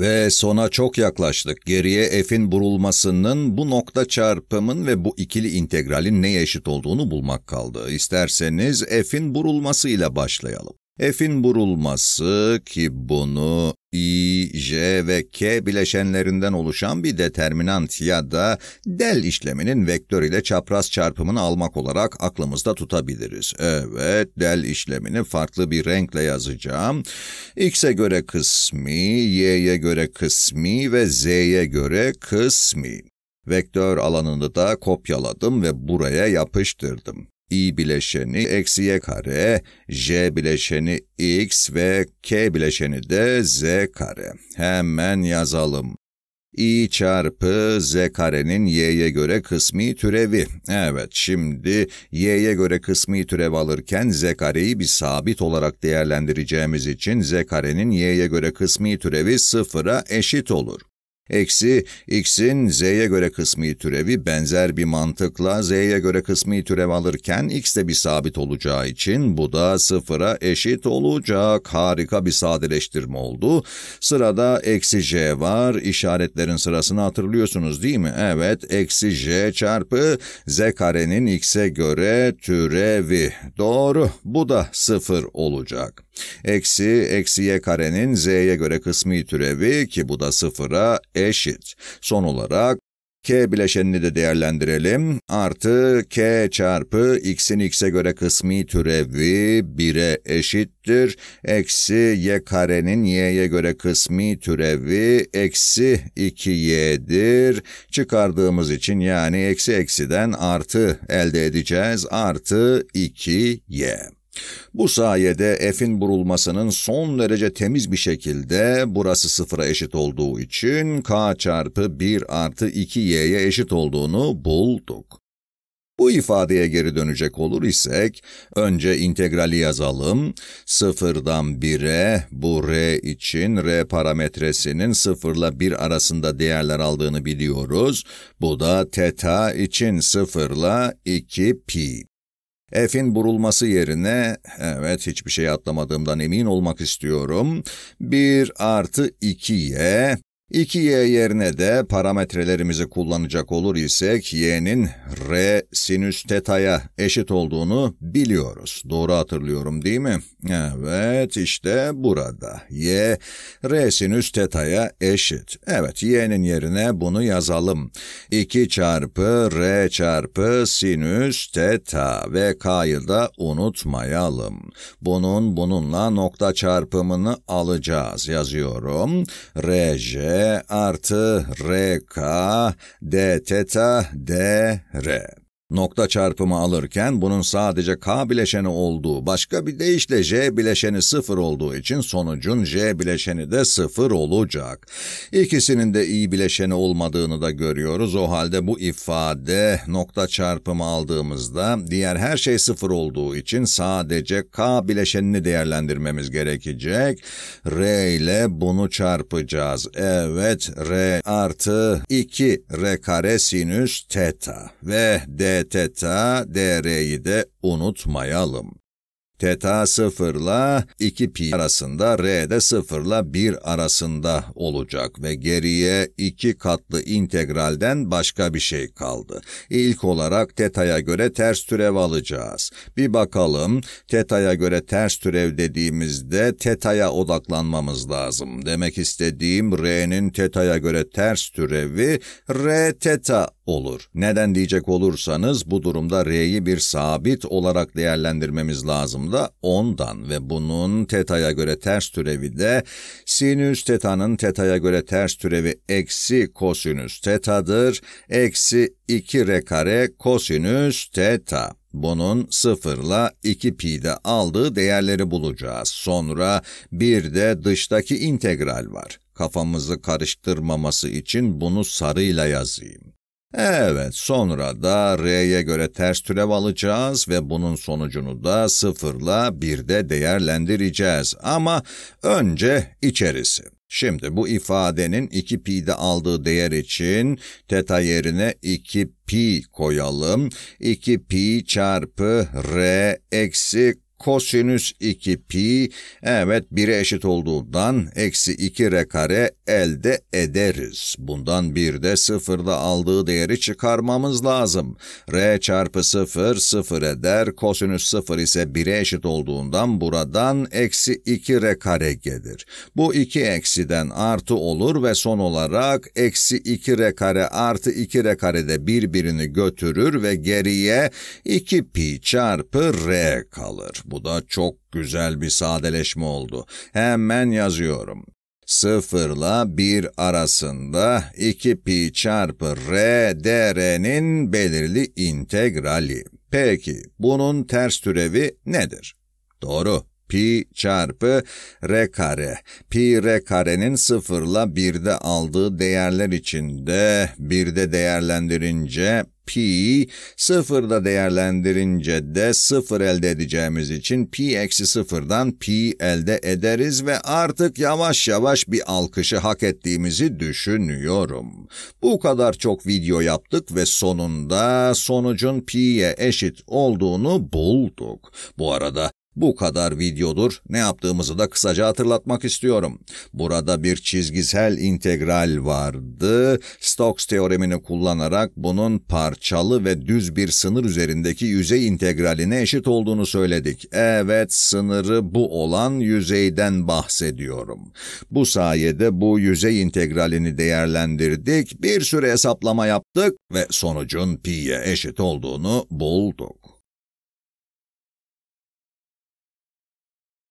Ve sona çok yaklaştık. Geriye f'in burulmasının, bu nokta çarpımın ve bu ikili integralin neye eşit olduğunu bulmak kaldı. İsterseniz f'in burulmasıyla başlayalım. F'in burulması ki bunu I, J ve K bileşenlerinden oluşan bir determinant ya da del işleminin vektör ile çapraz çarpımını almak olarak aklımızda tutabiliriz. Evet, del işlemini farklı bir renkle yazacağım. X'e göre kısmi, Y'ye göre kısmi ve Z'ye göre kısmi. Vektör alanını da kopyaladım ve buraya yapıştırdım i bileşeni eksi y kare, j bileşeni x ve k bileşeni de z kare. Hemen yazalım. i çarpı z karenin y'ye göre kısmi türevi. Evet şimdi y'ye göre kısmi türev alırken z kareyi bir sabit olarak değerlendireceğimiz için z karenin y'ye göre kısmi türevi sıfıra eşit olur. Eksi x'in z'ye göre kısmi türevi benzer bir mantıkla z'ye göre kısmi türev alırken x de bir sabit olacağı için bu da sıfıra eşit olacak. Harika bir sadeleştirme oldu. Sırada eksi j var. İşaretlerin sırasını hatırlıyorsunuz değil mi? Evet eksi j çarpı z karenin x'e göre türevi. Doğru bu da sıfır olacak. Eksi eksi y karenin z'ye göre kısmi türevi ki bu da sıfıra eşit. Son olarak K bileşenini de değerlendirelim. Artı K çarpı X'in X'e göre kısmi türevi 1'e eşittir. Eksi Y karenin Y'ye göre kısmi türevi eksi 2Y'dir. Çıkardığımız için yani eksi eksiden artı elde edeceğiz. Artı 2Y. Bu sayede F'in burulmasının son derece temiz bir şekilde burası sıfıra eşit olduğu için K çarpı 1 artı 2Y'ye eşit olduğunu bulduk. Bu ifadeye geri dönecek olur isek, önce integrali yazalım. Sıfırdan 1'e, bu r için r parametresinin sıfırla 1 arasında değerler aldığını biliyoruz. Bu da teta için sıfırla 2 pi. F'in burulması yerine, evet hiçbir şey atlamadığımdan emin olmak istiyorum, 1 artı 2'ye 2y yerine de parametrelerimizi kullanacak olur isek y'nin r sinüs teta'ya eşit olduğunu biliyoruz. Doğru hatırlıyorum değil mi? Evet işte burada. y r sinüs teta'ya eşit. Evet y'nin yerine bunu yazalım. 2 çarpı r çarpı sinüs teta ve k'yı da unutmayalım. Bunun bununla nokta çarpımını alacağız. Yazıyorum. rj e r k de teta, de re. Nokta çarpımı alırken bunun sadece k bileşeni olduğu, başka bir deyişle j bileşeni sıfır olduğu için sonucun j bileşeni de sıfır olacak. İkisinin de i bileşeni olmadığını da görüyoruz. O halde bu ifade nokta çarpımı aldığımızda diğer her şey sıfır olduğu için sadece k bileşenini değerlendirmemiz gerekecek. r ile bunu çarpacağız. Evet r artı 2 r kare sinüs teta ve d e, teta, DR'yi de unutmayalım. Teta 0 ile 2 pi arasında, r de 0 ile 1 arasında olacak ve geriye iki katlı integralden başka bir şey kaldı. İlk olarak teta'ya göre ters türev alacağız. Bir bakalım, teta'ya göre ters türev dediğimizde teta'ya odaklanmamız lazım. Demek istediğim r'nin teta'ya göre ters türevi r teta olur. Neden diyecek olursanız bu durumda r'yi bir sabit olarak değerlendirmemiz lazım durumda ondan ve bunun teta'ya göre ters türevi de sinüs teta'nın teta'ya göre ters türevi eksi kosinüs teta'dır. Eksi 2 r kare kosinüs teta. Bunun 0 ile 2 pi'de aldığı değerleri bulacağız. Sonra bir de dıştaki integral var. Kafamızı karıştırmaması için bunu sarıyla yazayım. Evet, sonra da R'ye göre ters türev alacağız ve bunun sonucunu da sıfırla birde değerlendireceğiz. Ama önce içerisi. Şimdi bu ifadenin 2 pi'de aldığı değer için teta yerine 2 pi koyalım. 2 pi çarpı r eksi kosinüs 2 pi evet 1'e eşit olduğundan eksi 2 r kare elde ederiz. Bundan bir de sıfırda aldığı değeri çıkarmamız lazım. r çarpı 0 0 eder kosinüs 0 ise 1'e eşit olduğundan buradan eksi 2 r kare gelir. Bu iki eksiden artı olur ve son olarak eksi 2 r kare artı 2 r kare de birbirini götürür ve geriye 2 pi çarpı r kalır. Bu da çok güzel bir sadeleşme oldu. Hemen yazıyorum. Sıfırla bir arasında 2 pi çarpı r dr'nin belirli integrali. Peki bunun ters türevi nedir? Doğru pi çarpı r kare. Pi r karenin sıfırla birde aldığı değerler içinde birde değerlendirince pi, sıfırda değerlendirince de sıfır elde edeceğimiz için pi eksi sıfırdan pi elde ederiz ve artık yavaş yavaş bir alkışı hak ettiğimizi düşünüyorum. Bu kadar çok video yaptık ve sonunda sonucun pi'ye eşit olduğunu bulduk. Bu arada bu kadar videodur. Ne yaptığımızı da kısaca hatırlatmak istiyorum. Burada bir çizgisel integral vardı. Stokes teoremini kullanarak bunun parçalı ve düz bir sınır üzerindeki yüzey integraline eşit olduğunu söyledik. Evet, sınırı bu olan yüzeyden bahsediyorum. Bu sayede bu yüzey integralini değerlendirdik, bir sürü hesaplama yaptık ve sonucun pi'ye eşit olduğunu bulduk.